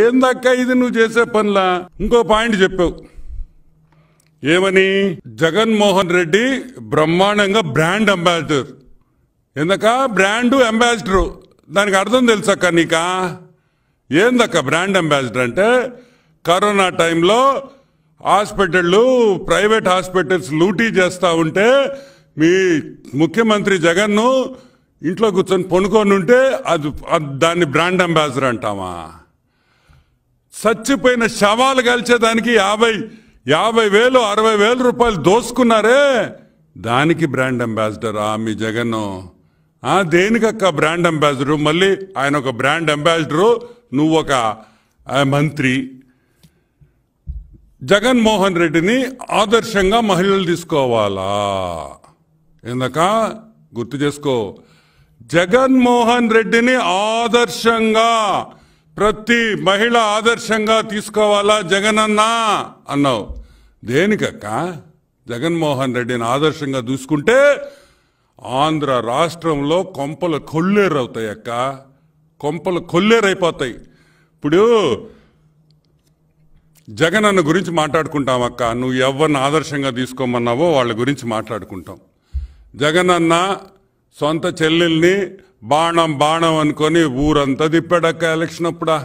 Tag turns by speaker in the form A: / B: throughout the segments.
A: ఏందక్క ఇది నువ్వు చేసే పనులా ఇంకో పాయింట్ చెప్పావు ఏమని జగన్మోహన్ రెడ్డి బ్రహ్మాండంగా బ్రాండ్ అంబాసిడర్ ఎందుక బ్రాండు అంబాసిడరు దానికి అర్థం తెలుసక్క నీకా ఏందక్క బ్రాండ్ అంబాసిడర్ అంటే కరోనా టైంలో హాస్పిటళ్ళు ప్రైవేట్ హాస్పిటల్స్ లూటీ చేస్తూ ఉంటే మీ ముఖ్యమంత్రి జగన్ను ఇంట్లో కూర్చొని పొనుకొని ఉంటే అది దాన్ని బ్రాండ్ అంబాసిడర్ అంటామా చచ్చిపోయిన శవాలు కలిచేదానికి యాభై యాభై వేలు అరవై వేల రూపాయలు దోసుకున్నారే దానికి బ్రాండ్ అంబాసిడర్ ఆమె జగన్ దేనికక్క బ్రాండ్ అంబాసిడరు మళ్ళీ ఆయన ఒక బ్రాండ్ అంబాసిడరు నువ్వు ఒక మంత్రి జగన్మోహన్ రెడ్డిని ఆదర్శంగా మహిళలు తీసుకోవాలా ఎందుక గుర్తు చేసుకో జగన్మోహన్ రెడ్డిని ఆదర్శంగా ప్రతి మహిళ ఆదర్శంగా తీసుకోవాలా జగనన్న అన్నావు దేనికక్క జగన్మోహన్ రెడ్డిని ఆదర్శంగా చూసుకుంటే ఆంధ్ర రాష్ట్రంలో కొంపలు కొల్లేరవుతాయి అక్క కొంపలు కొల్లేరైపోతాయి ఇప్పుడు జగన్ అన్న గురించి మాట్లాడుకుంటాం అక్క నువ్వు ఎవరిని ఆదర్శంగా తీసుకోమన్నావో వాళ్ళ గురించి మాట్లాడుకుంటాం జగన్ అన్న సొంత చెల్లెల్ని బాణం బాణం అనుకొని ఊరంతా తిప్పాడక్క ఎలక్షన్ అప్పుడా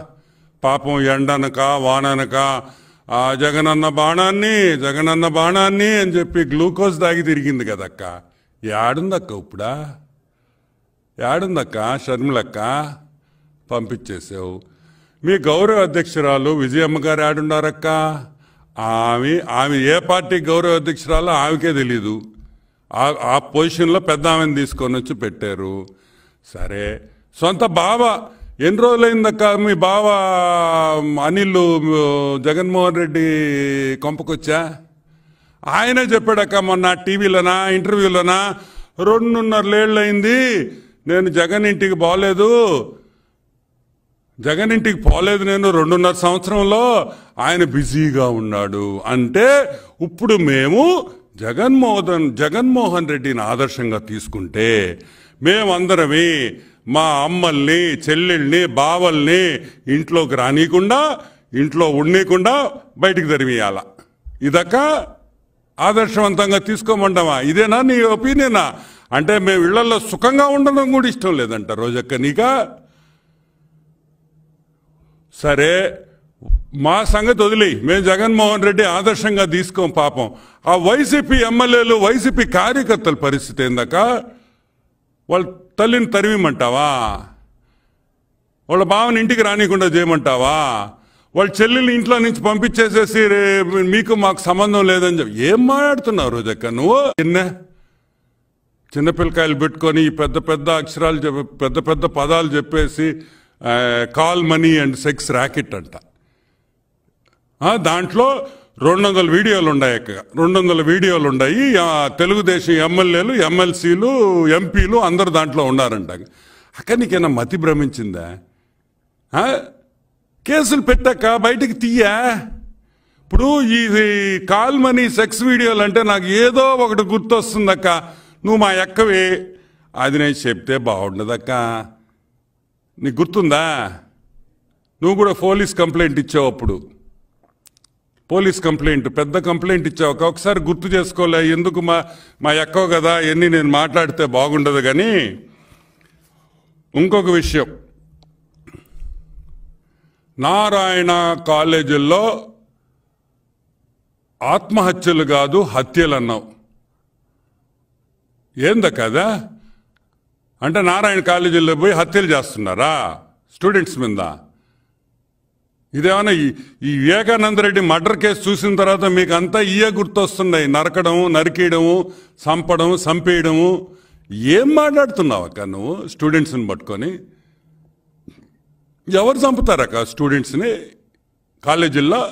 A: పాపం ఎండనక వాననక ఆ జగనన్న బాణాన్ని జగనన్న బాణాన్ని అని చెప్పి గ్లూకోజ్ దాగి తిరిగింది కదక్క ఏడుందక్క ఇప్పుడా ఏడుందక్క షర్మిలక్క పంపించేసావు మీ గౌరవ అధ్యక్షురాలు విజయమ్మ గారు యాడున్నారక్క ఆమె ఆమె ఏ పార్టీ గౌరవ అధ్యక్షురాలు ఆమెకే తెలీదు ఆ పొజిషన్లో పెద్ద ఆమెను తీసుకొని వచ్చి పెట్టారు సరే సొంత బావ ఎన్ని రోజులైందక్క మీ బావ అనిల్ జగన్మోహన్ రెడ్డి కొంపకొచ్చా ఆయనే చెప్పాడక్క మొన్న టీవీలోనా ఇంటర్వ్యూలోనా రెండున్నరలేళ్ళయింది నేను జగన్ ఇంటికి బాగలేదు జగన్ ఇంటికి పోలేదు నేను రెండున్నర సంవత్సరంలో ఆయన బిజీగా ఉన్నాడు అంటే ఇప్పుడు మేము జగన్మోహన్ జగన్మోహన్ రెడ్డిని ఆదర్శంగా తీసుకుంటే మేమందరమే మా అమ్మల్ని చెల్లెల్ని బావల్ని ఇంట్లోకి రానియకుండా ఇంట్లో ఉండకుండా బయటికి తరిమేయాల ఇదక ఆదర్శవంతంగా తీసుకోమండమా ఇదేనా నీ ఒపీనియనా అంటే మేము ఇళ్లలో సుఖంగా ఉండడం కూడా ఇష్టం లేదంట రోజక్క నీక సరే మా సంగతి వదిలి మేము జగన్మోహన్ రెడ్డి ఆదర్శంగా తీసుకోం పాపం ఆ వైసీపీ ఎమ్మెల్యేలు వైసీపీ కార్యకర్తల పరిస్థితి ఏందాక వాళ్ళ తల్లిని తరిమిమంటావా వాళ్ళ బావని ఇంటికి రానికుండా చేయమంటావా వాళ్ళ చెల్లెలు ఇంట్లో నుంచి పంపించేసేసి మీకు మాకు సంబంధం లేదని చెప్పి ఏం మాట్లాడుతున్నావు రోజక్క నువ్వు చిన్న చిన్నపిల్లకాయలు పెట్టుకొని పెద్ద పెద్ద అక్షరాలు పెద్ద పెద్ద పదాలు చెప్పేసి call money and sex racket అంటా దాంట్లో రెండు వందల వీడియోలు ఉన్నాయి రెండు వందల వీడియోలు ఉన్నాయి తెలుగుదేశం ఎమ్మెల్యేలు ఎమ్మెల్సీలు ఎంపీలు అందరు దాంట్లో ఉన్నారంట అక్క నీకేనా మతి భ్రమించిందా కేసులు పెట్టాక బయటికి తీయా ఇప్పుడు ఇది కాల్మనీ సెక్స్ వీడియోలు అంటే నాకు ఏదో ఒకటి గుర్తొస్తుందక్క నువ్వు మా ఎక్కవి అది నేను చెప్తే బాగుండదక్క నీకు గుర్తుందా నువ్వు కూడా పోలీస్ కంప్లైంట్ ఇచ్చావు అప్పుడు పోలీస్ కంప్లైంట్ పెద్ద కంప్లైంట్ ఇచ్చావు ఒకసారి గుర్తు చేసుకోలే ఎందుకు మా మా ఎక్కువ కదా ఎన్ని నేను మాట్లాడితే బాగుండదు కానీ ఇంకొక విషయం నారాయణ కాలేజీల్లో ఆత్మహత్యలు కాదు హత్యలు అన్నావు ఏంద కదా అంటే నారాయణ కాలేజీల్లో పోయి హత్యలు చేస్తున్నారా స్టూడెంట్స్ మీద ఇదేమన్నా ఈ వివేకానంద రెడ్డి మర్డర్ కేసు చూసిన తర్వాత మీకు అంతా ఇయే గుర్తొస్తున్నాయి నరకడము నరికేయడము చంపడం చంపేయడము ఏం మాట్లాడుతున్నావు అక్క నువ్వు స్టూడెంట్స్ని పట్టుకొని ఎవరు చంపుతారు అక్క స్టూడెంట్స్ని కాలేజీల్లో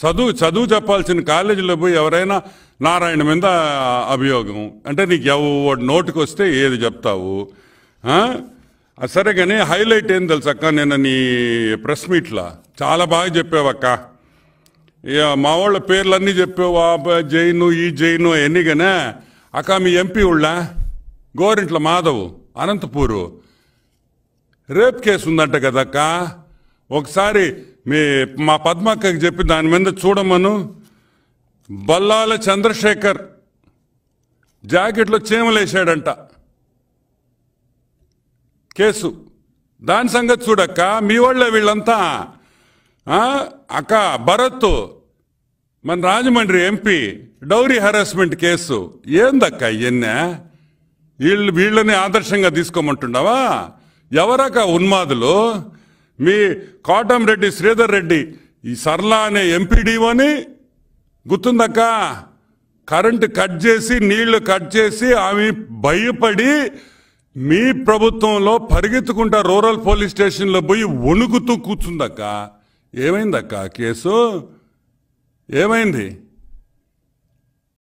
A: చదువు చదువు చెప్పాల్సిన కాలేజీలో పోయి ఎవరైనా నారాయణ మీద అభియోగం అంటే నీకు ఎవడు నోటుకు వస్తే ఏది చెప్తావు సరే కానీ హైలైట్ ఏం తెలుసు అక్క నేను నీ ప్రెస్ మీట్లా చాలా బాగా చెప్పావక్క ఇక మా వాళ్ళ పేర్లన్నీ చెప్పావు ఆ జైను ఈ జైను ఎన్నిగానే అక్క మీ ఎంపీ ఉళ్ళ గోరింట్ల మాధవ్ అనంతపూరు రేప్ కేసు ఉందంట కదక్క ఒకసారి మీ మా పద్మక్కకి చెప్పి దాని మీద చూడమను బల్లాల చంద్రశేఖర్ జాకెట్లో చేమలేశాడంట కేసు దాని సంగతి చూడక్క మీ వాళ్ళ వీళ్ళంతా అక్క భరత్ మన Rajahmundry MP dowry harassment case ఏందక్క ఇవన్నీ వీళ్ళు వీళ్ళని ఆదర్శంగా తీసుకోమంటున్నావా ఎవరక ఉన్మాదులు మీ రెడ్డి శ్రీధర్ రెడ్డి ఈ సర్లా అనే ఎంపీడీఓని గుర్తుందక్క కరెంటు కట్ చేసి నీళ్లు కట్ చేసి ఆమె భయపడి మీ ప్రభుత్వంలో పరిగెత్తుకుంటా రూరల్ పోలీస్ స్టేషన్లో పోయి వణుకుతూ కూర్చుందక్క ఏమైందక్క కేసు ఏమైంది